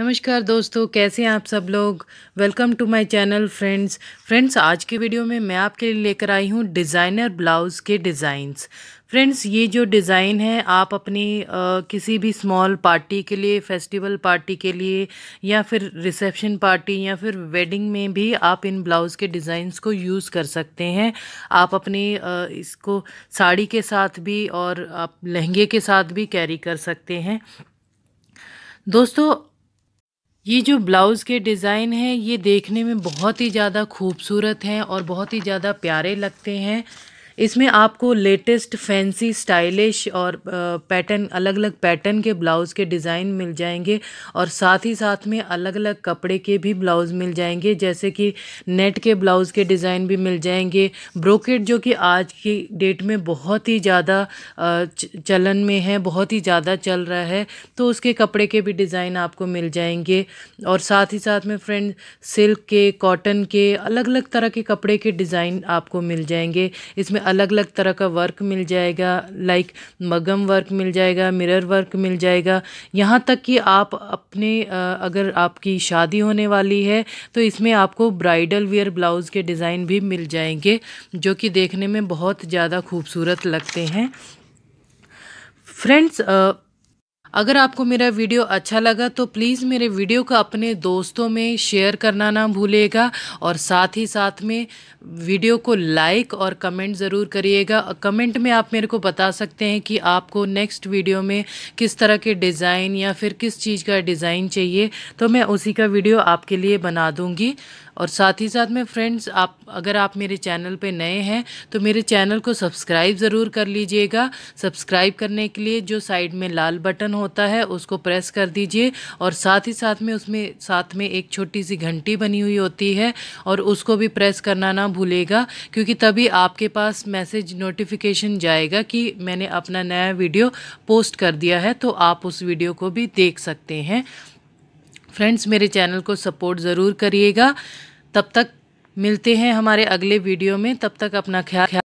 नमस्कार दोस्तों कैसे हैं आप सब लोग welcome to my channel friends friends आज के वीडियो में मैं आपके लिए लेकर आई हूँ डिज़ाइनर ब्लाउज़ के डिज़ाइंस फ्रेंड्स ये जो डिज़ाइन है आप अपनी आ, किसी भी स्मॉल पार्टी के लिए फेस्टिवल पार्टी के लिए या फिर रिसेप्शन पार्टी या फिर वेडिंग में भी आप इन ब्लाउज़ के डिज़ाइंस को यूज़ कर सकते हैं आप अपनी आ, इसको साड़ी के साथ भी और आप लहंगे के साथ भी कैरी कर सकते हैं दोस्तों ये जो ब्लाउज़ के डिज़ाइन हैं ये देखने में बहुत ही ज़्यादा खूबसूरत हैं और बहुत ही ज़्यादा प्यारे लगते हैं इसमें आपको लेटेस्ट फैंसी स्टाइलिश और पैटर्न अलग अलग पैटर्न के ब्लाउज़ के डिज़ाइन मिल जाएंगे और साथ ही साथ में अलग अलग कपड़े के भी ब्लाउज़ मिल जाएंगे जैसे कि नेट के ब्लाउज़ के डिज़ाइन भी मिल जाएंगे ब्रोकेट जो कि आज की डेट में बहुत ही ज़्यादा चलन में है बहुत ही ज़्यादा चल रहा है तो उसके कपड़े के भी डिज़ाइन आपको मिल जाएंगे और साथ ही साथ में फ्रेंड सिल्क के कॉटन के अलग अलग तरह के कपड़े के डिज़ाइन आपको मिल जाएंगे इसमें अलग अलग तरह का वर्क मिल जाएगा लाइक मगम वर्क मिल जाएगा मिरर वर्क मिल जाएगा यहाँ तक कि आप अपने अगर आपकी शादी होने वाली है तो इसमें आपको ब्राइडल वियर ब्लाउज़ के डिज़ाइन भी मिल जाएंगे जो कि देखने में बहुत ज़्यादा खूबसूरत लगते हैं फ्रेंड्स अगर आपको मेरा वीडियो अच्छा लगा तो प्लीज़ मेरे वीडियो को अपने दोस्तों में शेयर करना ना भूलेगा और साथ ही साथ में वीडियो को लाइक और कमेंट ज़रूर करिएगा कमेंट में आप मेरे को बता सकते हैं कि आपको नेक्स्ट वीडियो में किस तरह के डिज़ाइन या फिर किस चीज़ का डिज़ाइन चाहिए तो मैं उसी का वीडियो आपके लिए बना दूँगी और साथ ही साथ में फ्रेंड्स आप अगर आप मेरे चैनल पे नए हैं तो मेरे चैनल को सब्सक्राइब ज़रूर कर लीजिएगा सब्सक्राइब करने के लिए जो साइड में लाल बटन होता है उसको प्रेस कर दीजिए और साथ ही साथ में उसमें साथ में एक छोटी सी घंटी बनी हुई होती है और उसको भी प्रेस करना ना भूलेगा क्योंकि तभी आपके पास मैसेज नोटिफिकेशन जाएगा कि मैंने अपना नया वीडियो पोस्ट कर दिया है तो आप उस वीडियो को भी देख सकते हैं फ्रेंड्स मेरे चैनल को सपोर्ट ज़रूर करिएगा तब तक मिलते हैं हमारे अगले वीडियो में तब तक अपना ख्याल